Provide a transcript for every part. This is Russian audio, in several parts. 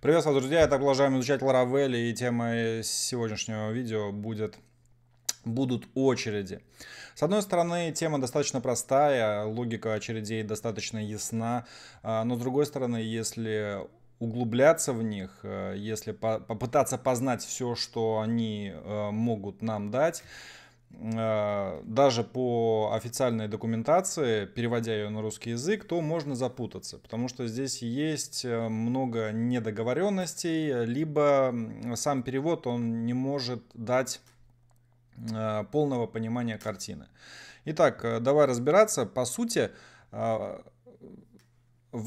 Приветствую, друзья, это продолжаем изучать Laravel, и темой сегодняшнего видео будет будут очереди. С одной стороны, тема достаточно простая, логика очередей достаточно ясна, а, но с другой стороны, если углубляться в них, э, если попытаться познать все, что они э, могут нам дать, Э, даже по официальной документации, переводя ее на русский язык, то можно запутаться, потому что здесь есть э, много недоговоренностей, либо сам перевод он не может дать э, полного понимания картины. Итак, давай разбираться. По сути, в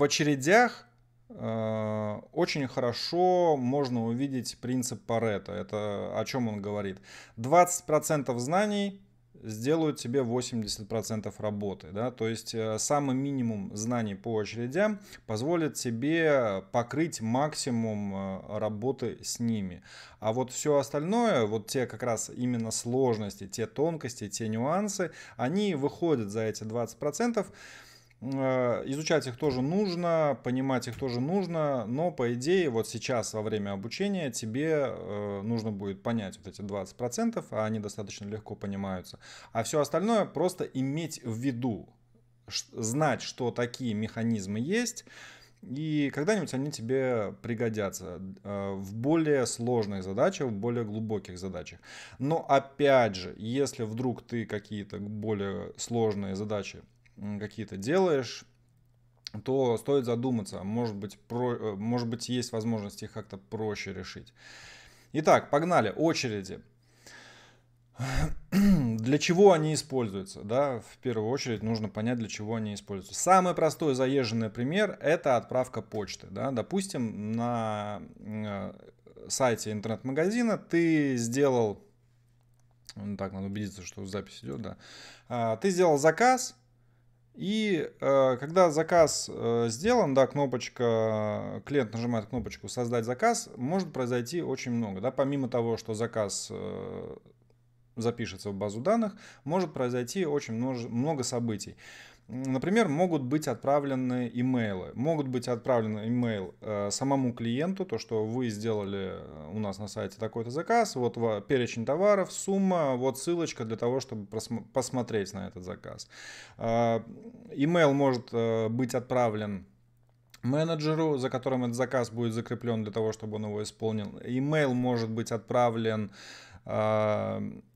очередях Э, очень хорошо можно увидеть принцип Парета. Это о чем он говорит. 20% знаний сделают тебе 80% работы. Да? То есть э, самый минимум знаний по очередям позволит тебе покрыть максимум э, работы с ними. А вот все остальное, вот те как раз именно сложности, те тонкости, те нюансы, они выходят за эти 20%. Э, изучать их тоже нужно, понимать их тоже нужно, но по идее вот сейчас во время обучения тебе э, нужно будет понять вот эти 20%, а они достаточно легко понимаются. А все остальное просто иметь в виду, знать, что такие механизмы есть, и когда-нибудь они тебе пригодятся э, в более сложных задачах, в более глубоких задачах. Но опять же, если вдруг ты какие-то более сложные задачи какие-то делаешь, то стоит задуматься, может быть, про, э, может быть есть возможность их как-то проще решить. Итак, погнали, очереди. Для чего они используются? Да? В первую очередь нужно понять, для чего они используются. Самый простой заезженный пример – это отправка почты. Да? Допустим, на э, сайте интернет-магазина ты сделал, ну, так, надо убедиться, что запись идет, да, а, ты сделал заказ – и э, когда заказ э, сделан, да, кнопочка, э, клиент нажимает кнопочку «Создать заказ», может произойти очень много. Да, помимо того, что заказ э, запишется в базу данных, может произойти очень много, много событий. Например, могут быть отправлены имейлы. Могут быть отправлены имейл э, самому клиенту, то, что вы сделали э, у нас на сайте такой-то заказ, вот перечень товаров, сумма, вот ссылочка для того, чтобы посмотреть на этот заказ. Э, имейл может быть отправлен менеджеру, за которым этот заказ будет закреплен для того, чтобы он его исполнил. Имейл может быть отправлен э,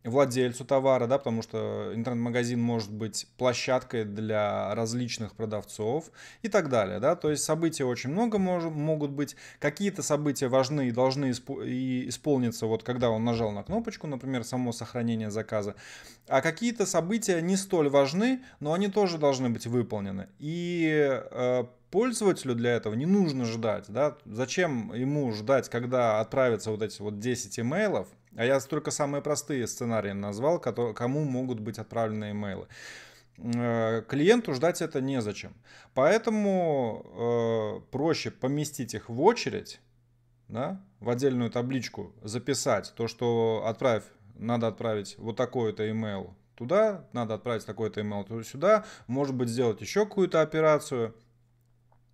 владельцу товара, да, потому что интернет-магазин может быть площадкой для различных продавцов и так далее, да, то есть событий очень много мож, могут быть, какие-то события важны и должны исп- и исполниться вот когда он нажал на кнопочку, например, само сохранение заказа, а какие-то события не столь важны, но они тоже должны быть выполнены и э, пользователю для этого не нужно ждать, да, зачем ему ждать, когда отправятся вот эти вот 10 имейлов, а я только самые простые сценарии назвал, кому могут быть отправлены имейлы. Э, клиенту ждать это незачем. Поэтому э, проще поместить их в очередь, да, в отдельную табличку записать то, что отправь, надо отправить вот такой-то имейл туда, надо отправить такой-то имейл сюда, может быть сделать еще какую-то операцию –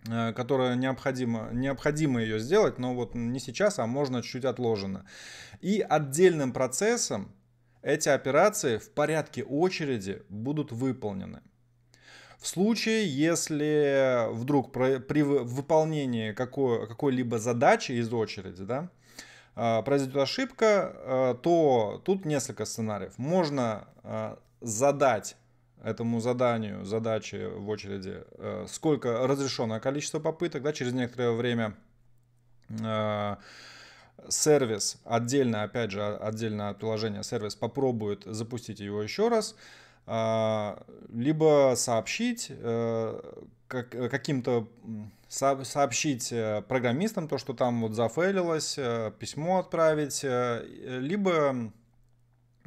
Э, которая необходимо, необходимо ее сделать, но вот не сейчас, а можно чуть-чуть отложено. И отдельным процессом эти операции в порядке очереди будут выполнены. В случае, если вдруг при выполнении какой-либо задачи из очереди, да, э, произойдет ошибка, э, то тут несколько сценариев. Можно задать этому заданию, задаче в очереди, э, сколько разрешенное количество попыток, да, через некоторое время э, сервис отдельно, опять же, отдельно от приложения сервис попробует запустить его еще раз, э, либо сообщить каким-то сообщить программистам то, что там вот зафейлилось, письмо отправить, либо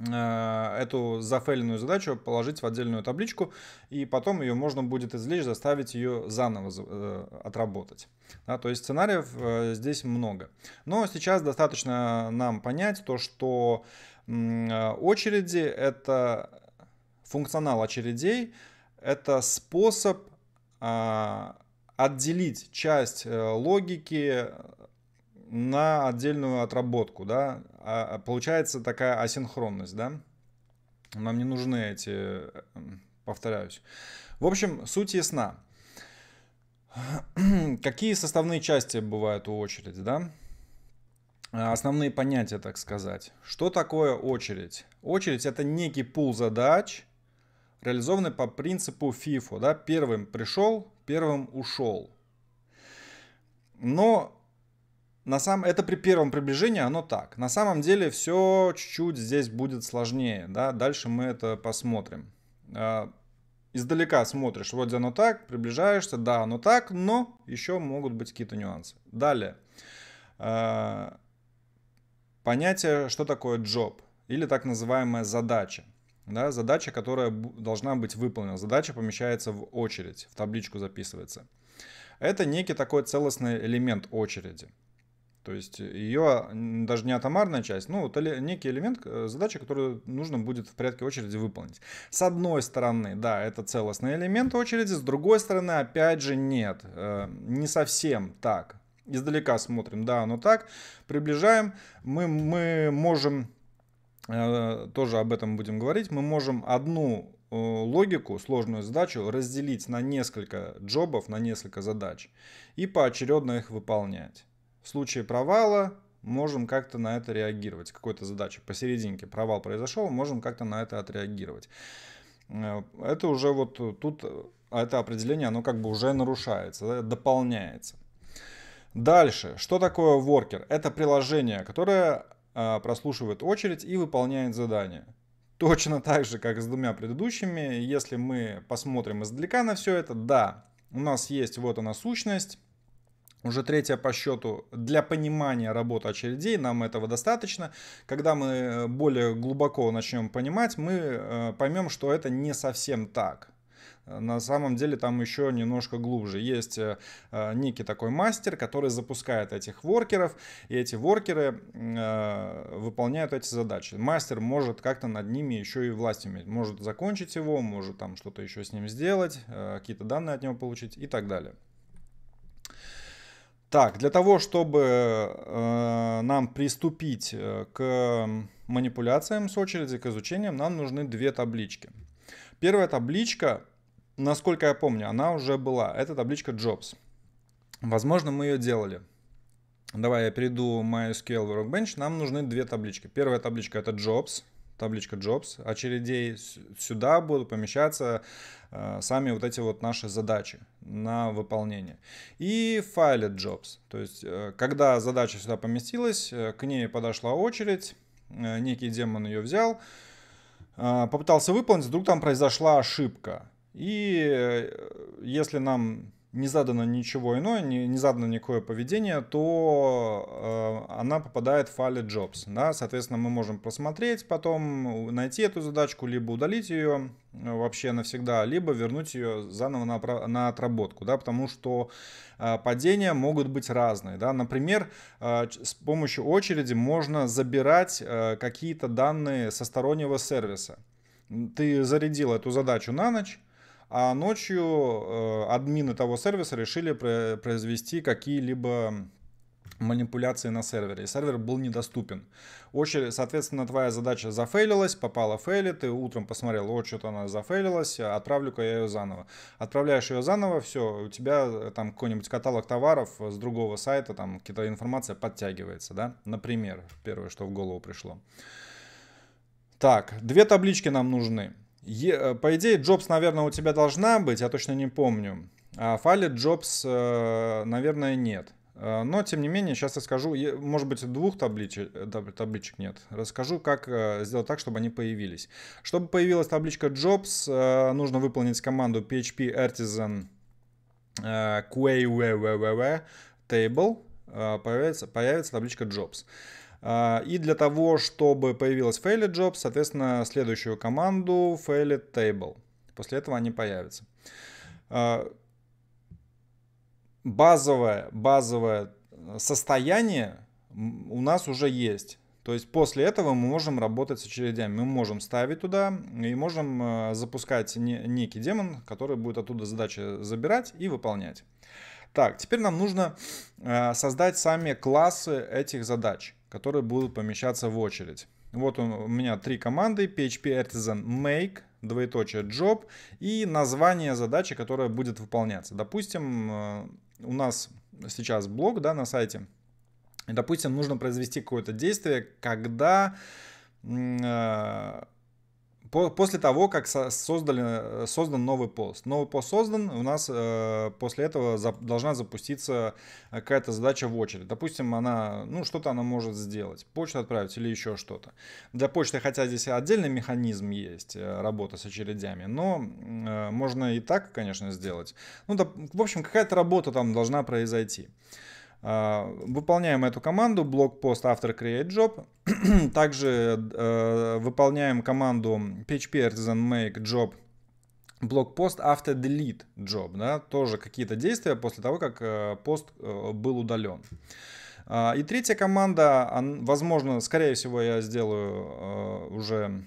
Э, эту зафейленную задачу положить в отдельную табличку, и потом ее можно будет извлечь, заставить ее заново э, отработать. Да, то есть сценариев э, здесь много. Но сейчас достаточно нам понять то, что очереди — это функционал очередей, это способ а, отделить часть логики на отдельную отработку, да, а, а получается такая асинхронность, да, нам не нужны эти, эм, повторяюсь. В общем, суть ясна. Какие составные части бывают у очереди, да? А, основные понятия, так сказать. Что такое очередь? Очередь – это некий пул задач, реализованный по принципу FIFO. Да? Первым пришел, первым ушел. Но на сам это при первом приближении оно так. На самом деле все чуть-чуть здесь будет сложнее, да, дальше мы это посмотрим. А, издалека смотришь, вроде оно так, приближаешься, да, оно так, но еще могут быть какие-то нюансы. Далее. А, понятие, что такое job или так называемая задача. Да, задача, которая должна быть выполнена. Задача помещается в очередь, в табличку записывается. Это некий такой целостный элемент очереди. То есть э, ее даже не атомарная часть, ну, это некий элемент, э, задача, которую нужно будет в порядке очереди выполнить. С одной стороны, да, это целостный элемент очереди, с другой стороны, опять же, нет, э, не совсем так. Издалека смотрим, да, оно так, приближаем, мы, мы можем, тоже об этом будем говорить, мы можем одну логику, сложную задачу разделить на несколько джобов, на несколько задач и поочередно их выполнять. В случае провала можем как-то на это реагировать. Какой-то задачи посерединке провал произошел, можем как-то на это отреагировать. Э, это уже вот тут, а это определение, оно как бы уже нарушается, дополняется. Дальше, что такое Worker? Это приложение, которое э, прослушивает очередь и выполняет задание. Точно так же, как с двумя предыдущими, если мы посмотрим издалека на все это, да, у нас есть вот она сущность, уже третья по счету, для понимания работы очередей, нам этого достаточно. Когда мы э, более глубоко начнем понимать, мы э, поймем, что это не совсем так. На самом деле там еще немножко глубже. Есть э, некий такой мастер, который запускает этих воркеров, и эти воркеры выполняют эти задачи. Мастер может как-то над ними еще и власть иметь. Может закончить его, может там что-то еще с ним сделать, какие-то данные от него получить и так далее. Так, для того, чтобы э, нам приступить э, к манипуляциям с очереди, к изучениям, нам нужны две таблички. Первая табличка, насколько я помню, она уже была. Это табличка Jobs. Возможно, мы ее делали. Давай я перейду MySQL в Rockbench. Нам нужны две таблички. Первая табличка это Jobs табличка jobs очередей. Сюда будут помещаться э, сами вот эти вот наши задачи на выполнение. И в файле jobs. То есть, э, когда задача сюда поместилась, э, к ней подошла очередь, некий демон ее взял, попытался выполнить, вдруг там произошла ошибка. И если нам не задано ничего иное, не, не задано никакое поведение, то э, она попадает в файле jobs. Да? Соответственно, мы можем просмотреть потом, найти эту задачку, либо удалить ее э, вообще навсегда, либо вернуть ее заново на, на отработку, да? потому что э, падения могут быть разные. Да? Например, э, с помощью очереди можно забирать э, какие-то данные со стороннего сервиса. Ты зарядил эту задачу на ночь, а ночью э, админы того сервиса решили произвести какие-либо манипуляции на сервере, и сервер был недоступен. Очередь, соответственно, твоя задача зафейлилась, попала в фейли, ты утром посмотрел, о, что-то она зафейлилась, отправлю-ка я ее заново. Отправляешь ее заново, все, у тебя э, там какой-нибудь каталог товаров с другого сайта, там какая-то информация подтягивается, да, например, первое, что в голову пришло. Так, две таблички нам нужны. Е, э, по идее, Джобс, наверное, у тебя должна быть, я точно не помню. А файле Джобс, э, наверное, нет. Э, но, тем не менее, сейчас я расскажу, может быть, двух табличек, табличек нет. Расскажу, как сделать так, чтобы они появились. Чтобы появилась табличка Jobs, нужно выполнить команду php artisan query table, появится, появится табличка Jobs. А, и для того, чтобы появилась failed job, соответственно, следующую команду failed table. После этого они появятся. А, базовое, базовое состояние у нас уже есть. То есть после этого мы можем работать с очередями. Мы можем ставить туда и можем а, запускать некий демон, который будет оттуда задачи забирать и выполнять. Так, теперь нам нужно создать сами классы этих задач которые будут помещаться в очередь. Вот у меня три команды, PHP Artisan Make, двоеточие Job и название задачи, которая будет выполняться. Допустим, э, у нас сейчас блог да, на сайте, допустим, нужно произвести какое-то действие, когда э, по, после того, как со, создали, э, создан новый пост. Новый пост создан, у нас э, после этого за, должна запуститься э, какая-то задача в очередь. Допустим, она, ну, что-то она может сделать, почту отправить или еще что-то. Для почты, хотя здесь отдельный механизм есть, э, работа с очередями, но э, можно и так, конечно, сделать. Ну, да, в общем, какая-то работа там должна произойти. А, выполняем эту команду блок пост автор create job. Также э, выполняем команду php artisan make job блок пост after delete job. Да? Тоже какие-то действия после того, как э, пост э, был удален. А, и третья команда, возможно, скорее всего, я сделаю э, уже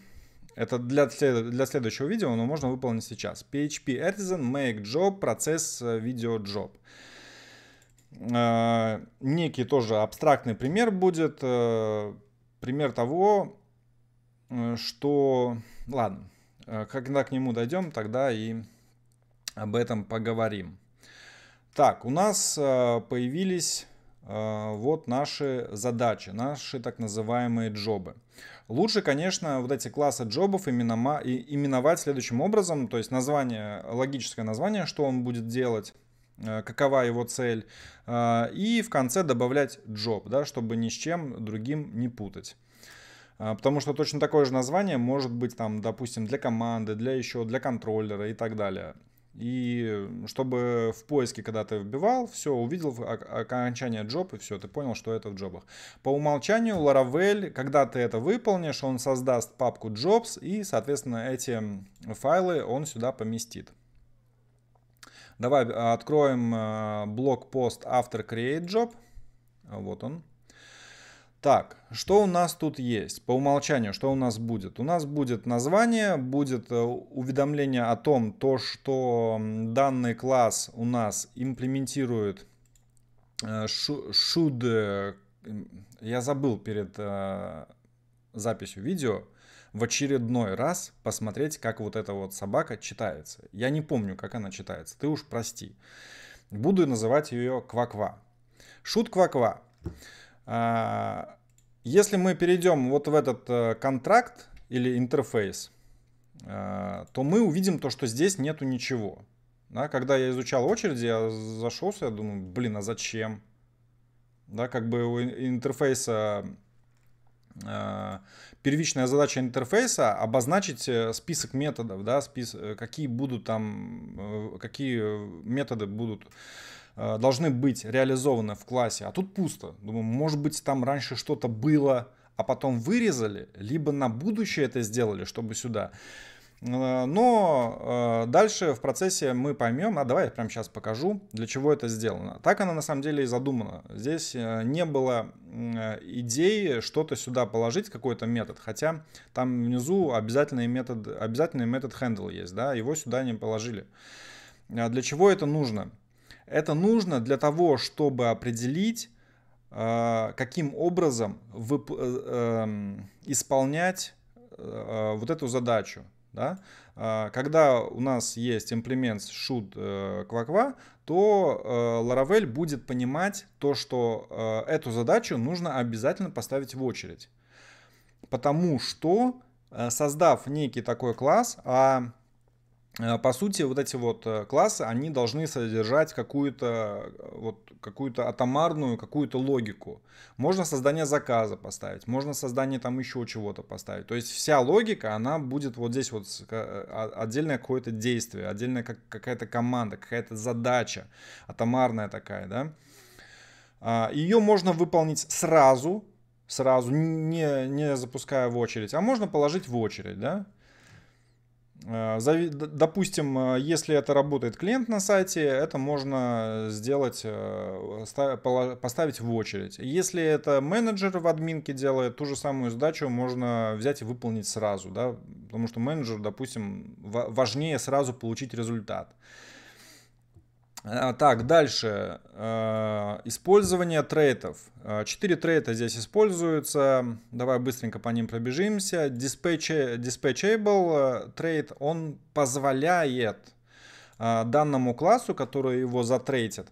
это для, для следующего видео, но можно выполнить сейчас. PHP artisan make job процесс видео э, job. Э, некий тоже абстрактный пример будет. Э, пример того, э, что... Ладно, когда к нему дойдем, тогда и об этом поговорим. Так, у нас появились вот наши задачи, наши так называемые джобы. Лучше, конечно, вот эти классы джобов именовать следующим образом, то есть название, логическое название, что он будет делать, Э, какова его цель, э, и в конце добавлять job, да, чтобы ни с чем другим не путать. Э, потому что точно такое же название может быть там, допустим, для команды, для еще, для контроллера и так далее. И чтобы в поиске, когда ты вбивал, все, увидел окончание job и все, ты понял, что это в джобах. По умолчанию Laravel, когда ты это выполнишь, он создаст папку jobs, и, соответственно, эти файлы он сюда поместит. Давай а, откроем а, блокпост After Create Job. Вот он. Так, что у нас тут есть? По умолчанию, что у нас будет? У нас будет название, будет э, уведомление о том, то, что данный класс у нас имплементирует э, should... Э, я забыл перед записью видео в очередной раз посмотреть, как вот эта вот собака читается. Я не помню, как она читается, ты уж прости. Буду называть ее Кваква. Шут Кваква. А, если мы перейдем вот в этот э, контракт или интерфейс, а, то мы увидим то, что здесь нету ничего. Да, когда я изучал очереди, я зашелся, я думаю, блин, а зачем? Да, как бы у интерфейса Э, первичная задача интерфейса обозначить э, список методов, да, список, э, какие будут там, какие методы будут должны быть реализованы в классе, а тут пусто. Думаю, может быть, там раньше что-то было, а потом вырезали, либо на будущее это сделали, чтобы сюда. Э, но э, дальше в процессе мы поймем, а давай я прямо сейчас покажу, для чего это сделано. Так она на самом деле и задумана. Здесь э, не было идеи что-то сюда положить, какой-то метод, хотя там внизу обязательный метод, обязательный метод handle есть, да, его сюда не положили. А для чего это нужно? Это нужно для того, чтобы определить, каким образом эм, исполнять вот эту задачу. Да? А, когда у нас есть имплемент should э, кваква, то э, Laravel будет понимать то, что э, эту задачу нужно обязательно поставить в очередь. Потому что, создав некий такой класс, а Э, по сути, вот эти вот э, классы, они должны содержать какую-то э, вот, какую-то атомарную, какую-то логику. Можно создание заказа поставить, можно создание там еще чего-то поставить. То есть вся логика, она будет вот здесь вот а, отдельное какое-то действие, отдельная как, какая-то команда, какая-то задача атомарная такая, да. А, ее можно выполнить сразу, сразу, не, не запуская в очередь, а можно положить в очередь, да, Э, допустим, э, если это работает клиент на сайте, это можно сделать, э, поставить в очередь. Если это менеджер в админке делает, ту же самую задачу можно взять и выполнить сразу, да, потому что менеджер, допустим, важнее сразу получить результат. А, так, дальше. А, использование трейтов. А, четыре трейта здесь используются. Давай быстренько по ним пробежимся. Dispatch, dispatchable трейд, он позволяет данному классу, который его затрейтит,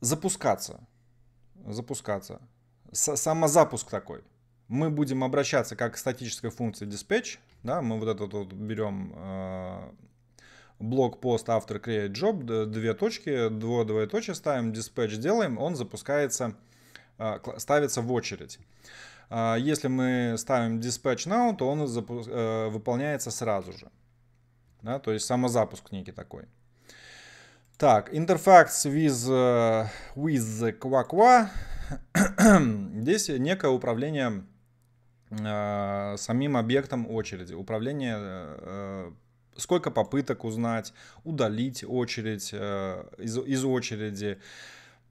запускаться. Запускаться. Самозапуск такой. Мы будем обращаться как к статической функции dispatch. Да, мы вот этот вот берем блок блокпост after create job, две точки, два двоеточие ставим, dispatch делаем, он запускается, а, ставится в очередь. А, если мы ставим dispatch now, то он э, выполняется сразу же. Да, то есть самозапуск некий такой. Так, interfacts with, э, with QuaQua. Здесь некое управление э, самим объектом очереди, управление э, сколько попыток узнать, удалить очередь э, из, из очереди,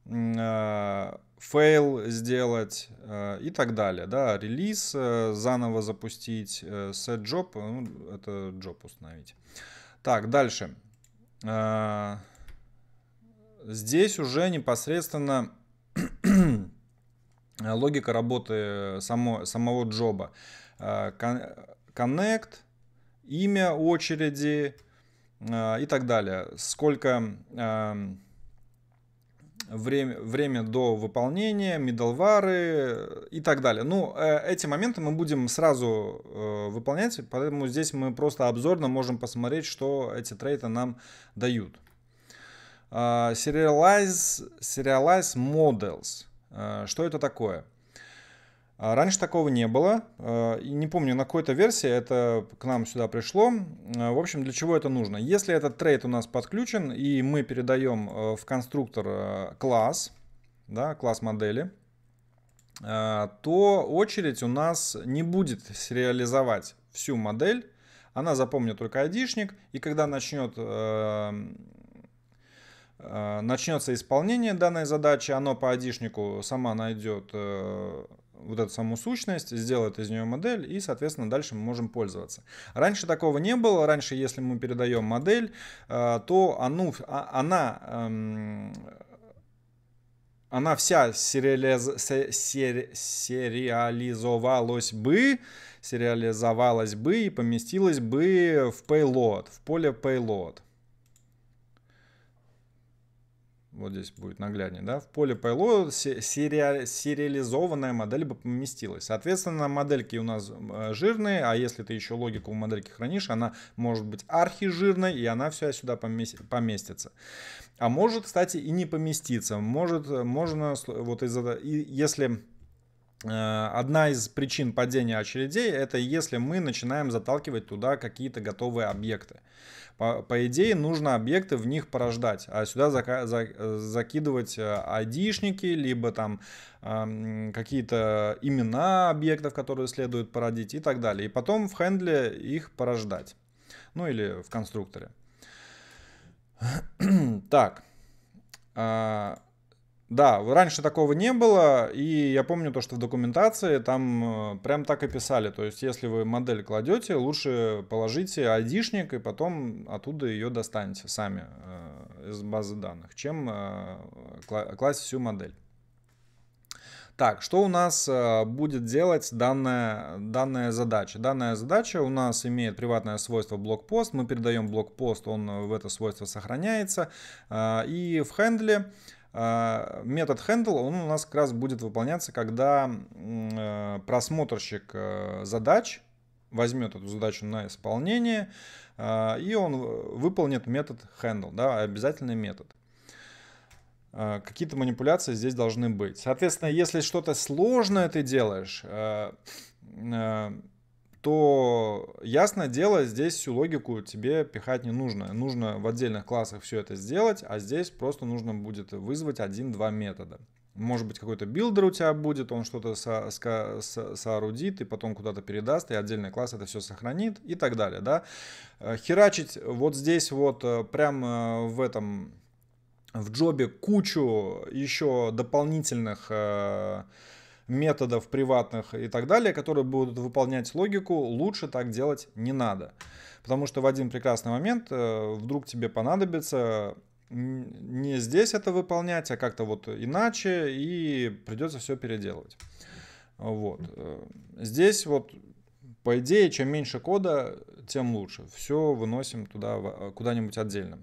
э, фейл сделать э, и так далее. Да, релиз э, заново запустить, э, set job, э, ну, это job установить. Так, дальше. Э, здесь уже непосредственно логика работы э, само, самого джоба. Э, connect, имя очереди э, и так далее. Сколько э, время, время до выполнения, медалвары э, и так далее. Ну, э, эти моменты мы будем сразу э, выполнять, поэтому здесь мы просто обзорно можем посмотреть, что эти трейты нам дают. А, э, serialize, serialize Models. Что это такое? А раньше такого не было. Э, не помню, на какой-то версии это к нам сюда пришло. Э, в общем, для чего это нужно? Если этот трейд у нас подключен, и мы передаем э, в конструктор класс, да, класс модели, то очередь у нас не будет сериализовать всю модель. Она запомнит только айдишник, и когда начнет начнется исполнение данной задачи, оно по айдишнику сама найдет вот эту самую сущность, сделает из нее модель, и, соответственно, дальше мы можем пользоваться. Раньше такого не было. Раньше, если мы передаем модель, э, то а, она она эм, она вся сериализ... сери... сериализовалась бы, сериализовалась бы и поместилась бы в payload, в поле payload. вот здесь будет нагляднее, да, в поле PLO сери сериализованная модель бы поместилась. Соответственно, модельки у нас э, жирные, а если ты еще логику в модельке хранишь, она может быть архижирной, и она вся сюда поместится. А может, кстати, и не поместиться. Может, э, можно вот из-за... Если Э, одна из причин падения очередей – это если мы начинаем заталкивать туда какие-то готовые объекты. По, по идее, нужно объекты в них порождать, а сюда зака, за, закидывать э, айдишники, либо там э, какие-то имена объектов, которые следует породить и так далее. И потом в хендле их порождать. Ну или в конструкторе. так. А, да, раньше такого не было, и я помню то, что в документации там э, прям так и писали. То есть, если вы модель кладете, лучше положите айдишник и потом оттуда ее достанете сами э, из базы данных, чем э, класть всю модель. Так, что у нас э, будет делать данная, данная задача? Данная задача у нас имеет приватное свойство блокпост. Мы передаем блокпост, он в это свойство сохраняется. Э, и в хендле а, метод handle, он у нас как раз будет выполняться, когда э, просмотрщик э, задач возьмет эту задачу на исполнение, а, и он выполнит метод handle, да, обязательный метод. А, какие-то манипуляции здесь должны быть. Соответственно, если что-то сложное ты делаешь, э, то ясно дело, здесь всю логику тебе пихать не нужно. Нужно в отдельных классах все это сделать, а здесь просто нужно будет вызвать один-два метода. Может быть, какой-то билдер у тебя будет, он что-то со со соорудит и потом куда-то передаст, и отдельный класс это все сохранит и так далее, да. Э, херачить вот здесь вот э, прям в этом, в джобе кучу еще дополнительных э, методов приватных и так далее, которые будут выполнять логику, лучше так делать не надо. Потому что в один прекрасный момент э, вдруг тебе понадобится не здесь это выполнять, а как-то вот иначе, и придется все переделывать. Вот. Э, здесь вот, по идее, чем меньше кода, тем лучше. Все выносим туда э, куда-нибудь отдельно.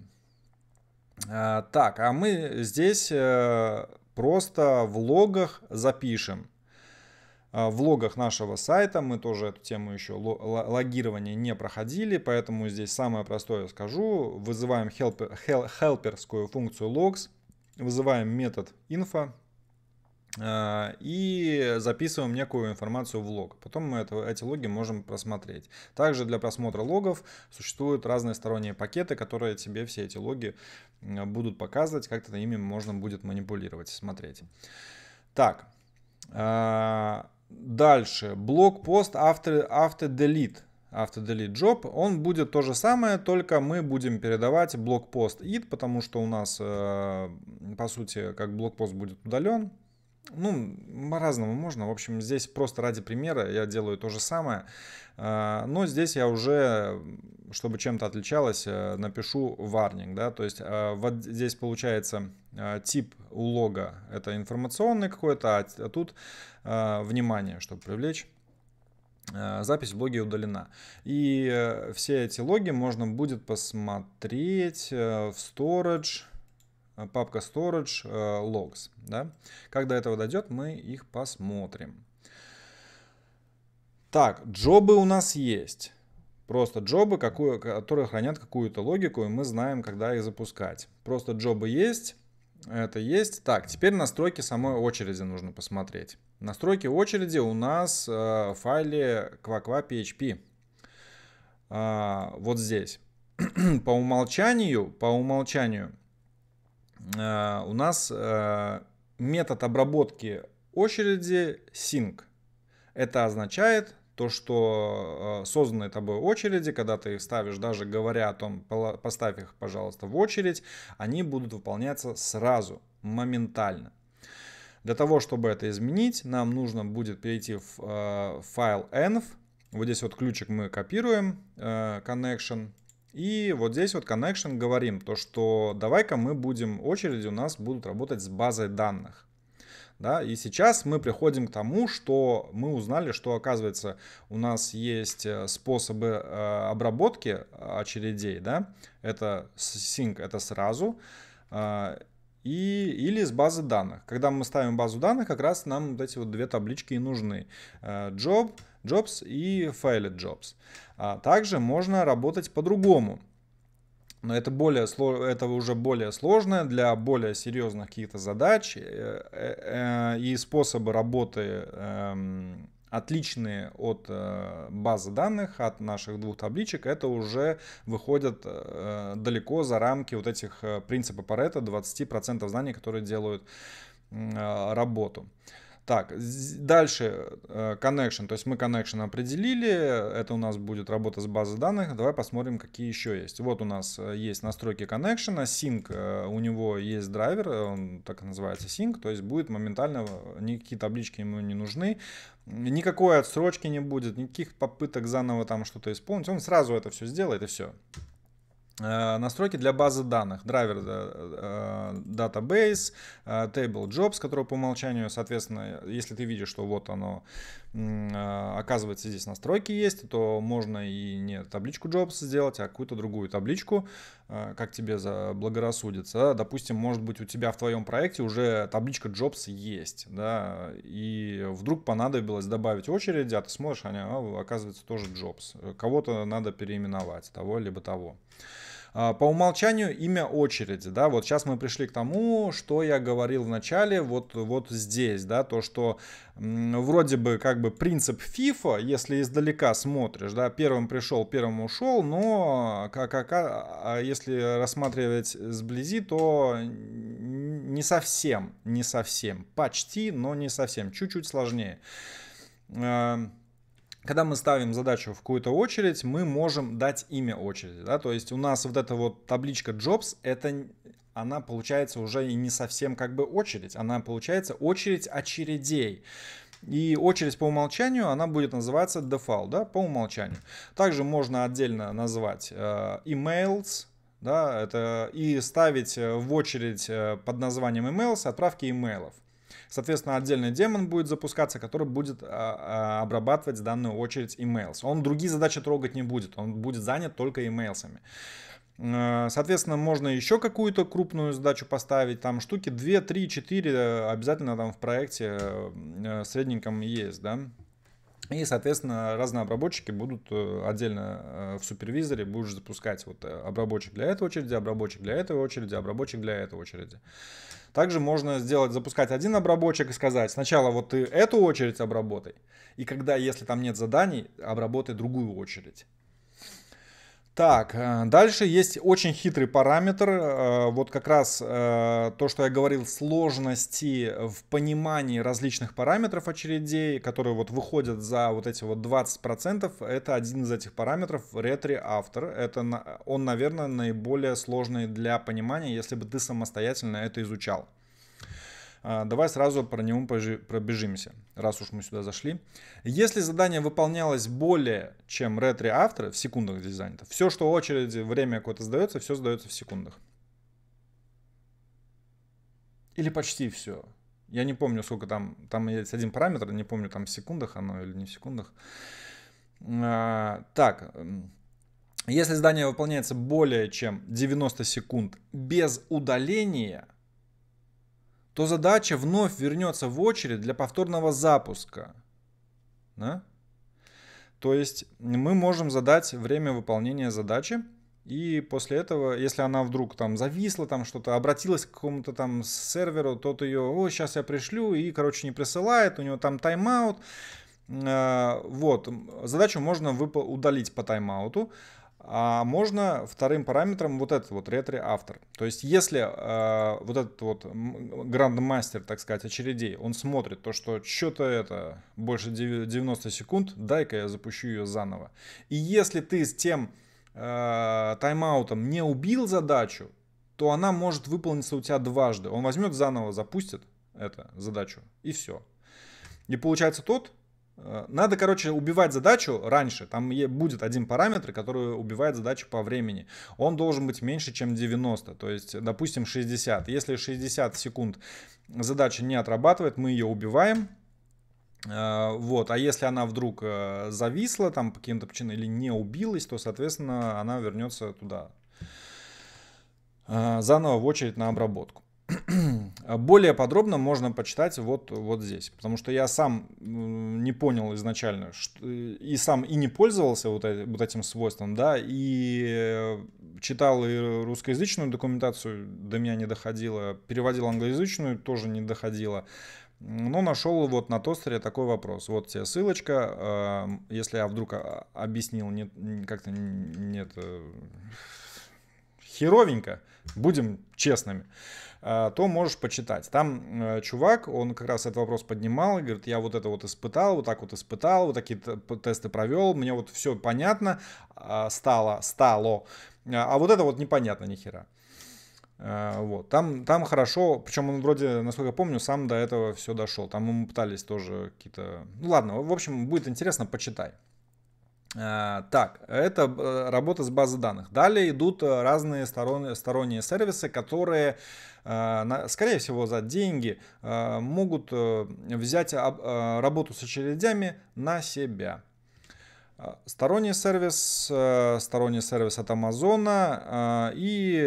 Так, а мы здесь просто в логах запишем а, в влогах нашего сайта. Мы тоже эту тему еще логирования не проходили, поэтому здесь самое простое скажу. Вызываем хелпер, хел, хелперскую функцию logs, вызываем метод info а, и записываем некую информацию в лог. Потом мы это, эти логи можем просмотреть. Также для просмотра логов существуют разные сторонние пакеты, которые тебе все эти логи будут показывать, как-то ими можно будет манипулировать, смотреть. Так, а, Дальше. Блокпост after, after delete. After delete job. Он будет то же самое, только мы будем передавать блокпост it, потому что у нас, э, по сути, как блокпост будет удален. Ну, по-разному можно. В общем, здесь просто ради примера я делаю то же самое. А, но здесь я уже, чтобы чем-то отличалось, э, напишу варнинг. Да? То есть а, вот здесь получается а, тип у лога это информационный какой-то, а тут внимание, чтобы привлечь запись в логе удалена. И э, все эти логи можно будет посмотреть э, в Storage, Э, папка storage э, logs. Да? Как до этого дойдет, мы их посмотрим. Так, джобы у нас есть. Просто джобы, какую, которые хранят какую-то логику, и мы знаем, когда их запускать. Просто джобы есть, это есть. Так, теперь настройки самой очереди нужно посмотреть. Настройки очереди у нас э, в файле quaqua.php. Э, а, вот здесь. по умолчанию, по умолчанию Э, у нас э, метод обработки очереди sync. Это означает то, что э, созданные тобой очереди, когда ты их ставишь, даже говоря о том, поставь их, пожалуйста, в очередь, они будут выполняться сразу, моментально. Для того, чтобы это изменить, нам нужно будет перейти в э, файл env. Вот здесь вот ключик мы копируем, э, connection, и вот здесь вот connection говорим, то что давай-ка мы будем, очереди у нас будут работать с базой данных. Да, и сейчас мы приходим к тому, что мы узнали, что оказывается у нас есть э, способы э, обработки очередей. Да? Это sync, это сразу. Э, и, или с базы данных. Когда мы ставим базу данных, как раз нам вот эти вот две таблички и нужны. Job jobs и failed jobs. А также можно работать по-другому. Но это, более, это уже более сложное для более серьезных каких-то задач э, э, э, и способы работы эм, отличные от базы данных, от наших двух табличек, это уже выходят далеко за рамки вот этих принципа Парета 20% знаний, которые делают работу. Так, дальше э, connection, то есть мы connection определили, это у нас будет работа с базой данных. Давай посмотрим, какие еще есть. Вот у нас э, есть настройки connection, sync, э, у него есть драйвер, он так и называется sync, то есть будет моментально, никакие таблички ему не нужны, никакой отсрочки не будет, никаких попыток заново там что-то исполнить, он сразу это все сделает и все. Э, настройки для базы данных. Драйвер э, э, Database, Table Jobs, который по умолчанию, соответственно, если ты видишь, что вот оно оказывается здесь настройки есть, то можно и не табличку Jobs сделать, а какую-то другую табличку. Э, как тебе заблагорассудится. Да? Допустим, может быть, у тебя в твоем проекте уже табличка Jobs есть, да, и вдруг понадобилось добавить очереди, а ты смотришь, они, а, оказывается, тоже Jobs. Э, кого-то надо переименовать, того либо того. А, по умолчанию имя очереди, да, вот сейчас мы пришли к тому, что я говорил в начале, вот, вот здесь, да, то, что вроде бы как бы принцип FIFA, если издалека смотришь, да, первым пришел, первым ушел, но как, как, а, а если рассматривать сблизи, то не совсем, не совсем, почти, но не совсем, чуть-чуть сложнее. Эм, когда мы ставим задачу в какую-то очередь, мы можем дать имя очереди. Да? То есть у нас вот эта вот табличка jobs, это она получается уже и не совсем как бы очередь, она получается очередь очередей. И очередь по умолчанию, она будет называться default, да, по умолчанию. Также можно отдельно назвать э, emails, да, это и ставить э, в очередь э, под названием emails отправки имейлов. Соответственно, отдельный демон будет запускаться, который будет а, а, обрабатывать данную очередь emails. Он другие задачи трогать не будет, он будет занят только имейлсами. Э, соответственно, можно еще какую-то крупную задачу поставить. Там штуки 2, 3, 4 обязательно там в проекте э, э, средненьком есть, да. И, соответственно, разные обработчики будут э, отдельно э, в супервизоре, будешь запускать вот э, обработчик для этой очереди, обработчик для этой очереди, обработчик для этой очереди. Также можно сделать, запускать один обработчик и сказать, сначала вот ты эту очередь обработай, и когда, если там нет заданий, обработай другую очередь. Так, э, дальше есть очень хитрый параметр. Э, вот как раз э, то, что я говорил, сложности в понимании различных параметров очередей, которые вот выходят за вот эти вот 20%. Это один из этих параметров, Retry After. Это, он, наверное, наиболее сложный для понимания, если бы ты самостоятельно это изучал. А, давай сразу про него пробежимся, раз уж мы сюда зашли. Если задание выполнялось более чем ретри автора в секундах здесь занято, все, что очереди, время какое-то сдается, все сдается в секундах. Или почти все. Я не помню, сколько там, там есть один параметр, не помню, там в секундах оно или не в секундах. А, так, если задание выполняется более чем 90 секунд без удаления, то задача вновь вернется в очередь для повторного запуска. Да? То есть мы можем задать время выполнения задачи, и после этого, если она вдруг там зависла, там что-то, обратилась к какому-то там серверу, тот ее, о, сейчас я пришлю, и, короче, не присылает, у него там тайм-аут. Э, вот, задачу можно удалить по тайм-ауту, а можно вторым параметром вот этот вот ретри-автор. То есть если э, вот этот вот грандмастер, так сказать, очередей, он смотрит то, что что-то это больше 90 секунд, дай-ка я запущу ее заново. И если ты с тем э, тайм-аутом не убил задачу, то она может выполниться у тебя дважды. Он возьмет заново, запустит эту задачу и все. И получается тот Э, надо, короче, убивать задачу раньше. Там будет один параметр, который убивает задачу по времени. Он должен быть меньше, чем 90. То есть, допустим, 60. Если 60 секунд задача не отрабатывает, мы ее убиваем. Э, вот, а если она вдруг э, зависла там по каким-то причинам или не убилась, то, соответственно, она вернется туда заново в очередь на обработку. Более подробно можно почитать вот, вот здесь, потому что я сам не понял изначально, что, и сам и не пользовался вот, вот этим свойством, да, и э, читал и русскоязычную документацию, до меня не доходило, переводил англоязычную, тоже не доходило, но нашел вот на тостере такой вопрос. Вот тебе ссылочка, эм, если я вдруг а, объяснил нет, как-то нет, э, херовенько, будем честными. А, то можешь почитать. Там э, чувак, он как раз этот вопрос поднимал, говорит, я вот это вот испытал, вот так вот испытал, вот такие тесты провел, мне вот все понятно а, стало, стало, а, а вот это вот непонятно ни хера. Вот. Там, там хорошо, причем он вроде, насколько я помню, сам до этого все дошел. Там ему пытались тоже какие-то... Ну ладно, в общем, будет интересно, почитай. А, так, это э, работа с базой данных. Далее идут э, разные сторон, сторонние сервисы, которые, э, скорее всего, за деньги могут взять работу с очередями на себя. А, сторонний сервис, сторонний сервис от Амазона и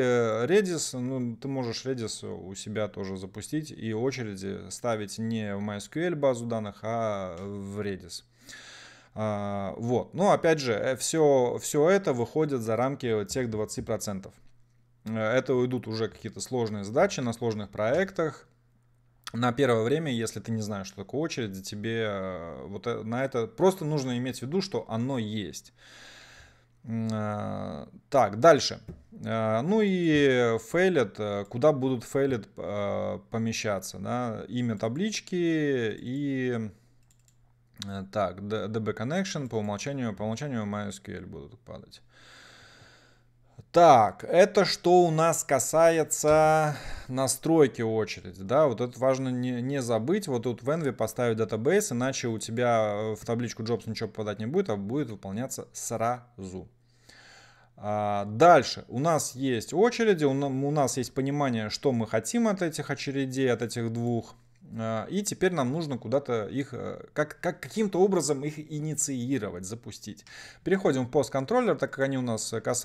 Redis, ну, ты можешь Redis у себя тоже запустить и очереди ставить не в MySQL базу данных, а в Redis. А, вот. Но ну, опять же, все, э, все это выходит за рамки тех 20%. Э, это уйдут уже какие-то сложные задачи на сложных проектах. На первое время, если ты не знаешь, что такое очередь, тебе э, вот на это просто нужно иметь в виду, что оно есть. Так, дальше. Ну и фейлет, куда будут фейлет помещаться, да, имя таблички и Э, так, DB Connection по умолчанию, по умолчанию MySQL будут падать. Так, это что у нас касается настройки очереди, да, вот это важно не, не забыть, вот тут в Envy поставить Database, иначе у тебя э, в табличку Jobs ничего попадать не будет, а будет выполняться сразу. А, дальше, у нас есть очереди, у, у нас есть понимание, что мы хотим от этих очередей, от этих двух, а, и теперь нам нужно куда-то их, э, как, как, каким-то образом их инициировать, запустить. Переходим в постконтроллер, так как они у нас касаются